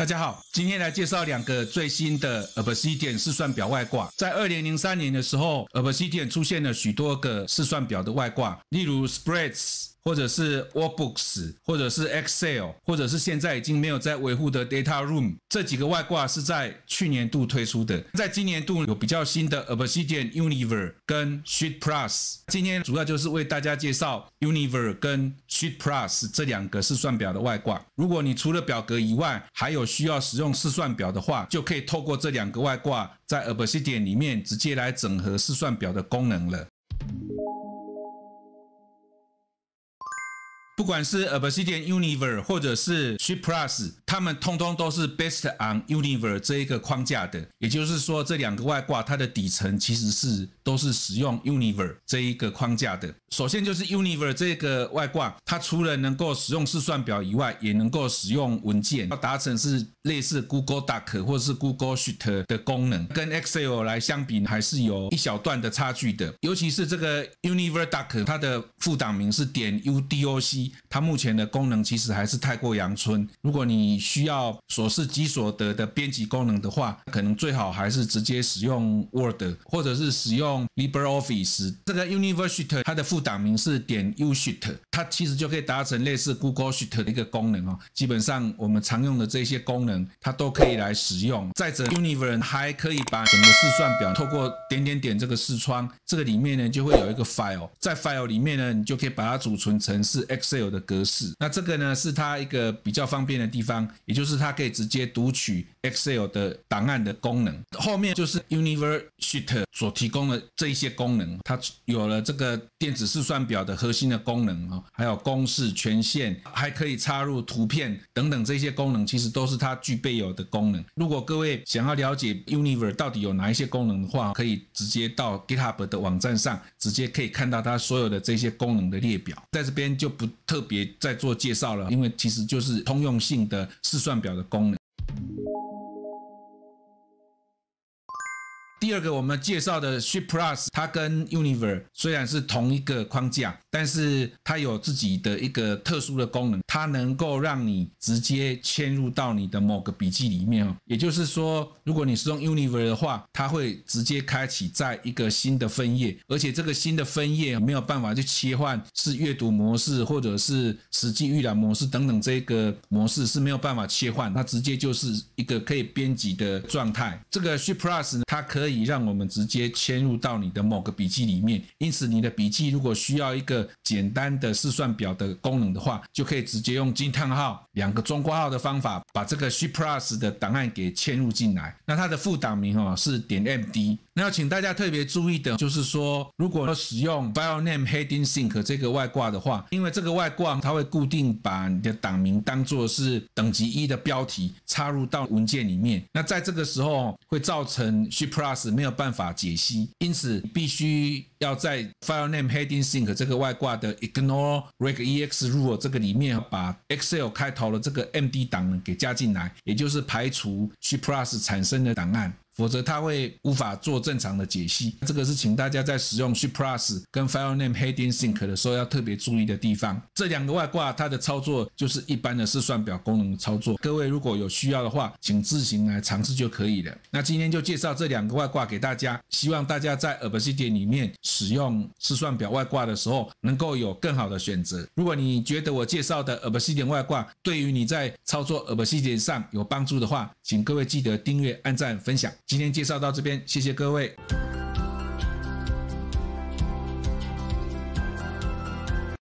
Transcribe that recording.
大家好，今天来介绍两个最新的呃 i C 点试算表外挂。在二零零三年的时候，呃 i C 点出现了许多个试算表的外挂，例如 Spreads。或者是 Word Books，或者是 Excel，或者是现在已经没有在维护的 Data Room，这几个外挂是在去年度推出的。在今年度有比较新的 Obsidian Universe 跟 Sheet Plus。今天主要就是为大家介绍 Universe 跟 Sheet Plus 这两个试算表的外挂。如果你除了表格以外，还有需要使用试算表的话，就可以透过这两个外挂在 Obsidian 里面直接来整合试算表的功能了。不管是 Abercian Universe，或者是 ShePlus。它们通通都是 based on Universe 这一个框架的，也就是说这两个外挂它的底层其实是都是使用 Universe 这一个框架的。首先就是 Universe 这个外挂，它除了能够使用试算表以外，也能够使用文件，要达成是类似 Google Doc 或是 Google Sheet 的功能。跟 Excel 来相比，还是有一小段的差距的。尤其是这个 Universe Doc，它的副档名是点 .udoc，它目前的功能其实还是太过阳春。如果你需要所示基所得的编辑功能的话，可能最好还是直接使用 Word，或者是使用 LibreOffice。这个 University 它的副档名是点 Ushit。它其实就可以达成类似 Google Sheet 的一个功能哦。基本上我们常用的这些功能，它都可以来使用。再者 u n i v e r e 还可以把整个试算表透过点点点这个视窗，这个里面呢就会有一个 File，在 File 里面呢，你就可以把它储存成是 Excel 的格式。那这个呢是它一个比较方便的地方，也就是它可以直接读取 Excel 的档案的功能。后面就是 u n i v e r Sheet 所提供的这一些功能，它有了这个电子试算表的核心的功能啊。还有公式权限，还可以插入图片等等这些功能，其实都是它具备有的功能。如果各位想要了解 Universe 到底有哪一些功能的话，可以直接到 GitHub 的网站上，直接可以看到它所有的这些功能的列表。在这边就不特别再做介绍了，因为其实就是通用性的试算表的功能。第二个，我们介绍的 ShipPlus，它跟 Universe 虽然是同一个框架，但是它有自己的一个特殊的功能。它能够让你直接嵌入到你的某个笔记里面哦，也就是说，如果你使用 Universe 的话，它会直接开启在一个新的分页，而且这个新的分页没有办法去切换是阅读模式或者是实际预览模式等等，这个模式是没有办法切换，它直接就是一个可以编辑的状态。这个 s h e p Plus 它可以让我们直接嵌入到你的某个笔记里面，因此你的笔记如果需要一个简单的试算表的功能的话，就可以直直接用惊叹号、两个中括号的方法，把这个 ShePlus 的档案给嵌入进来。那它的副档名哦是点 MD。要请大家特别注意的，就是说，如果要使用 file name heading sync 这个外挂的话，因为这个外挂它会固定把你的档名当做是等级一的标题插入到文件里面，那在这个时候会造成 s h e p l u s 没有办法解析，因此必须要在 file name heading sync 这个外挂的 ignore regex rule 这个里面把 Excel 开头的这个 MD 档给加进来，也就是排除 s h e p l u s 产生的档案。否则它会无法做正常的解析，这个是请大家在使用 s h i Plus 跟 File Name Hidden Sync 的时候要特别注意的地方。这两个外挂它的操作就是一般的试算表功能操作，各位如果有需要的话，请自行来尝试就可以了。那今天就介绍这两个外挂给大家，希望大家在 o b f i c e 点里面使用试算表外挂的时候能够有更好的选择。如果你觉得我介绍的 o b f i c e 点外挂对于你在操作 o b f i c e 点上有帮助的话，请各位记得订阅、按赞、分享。今天介绍到这边，谢谢各位。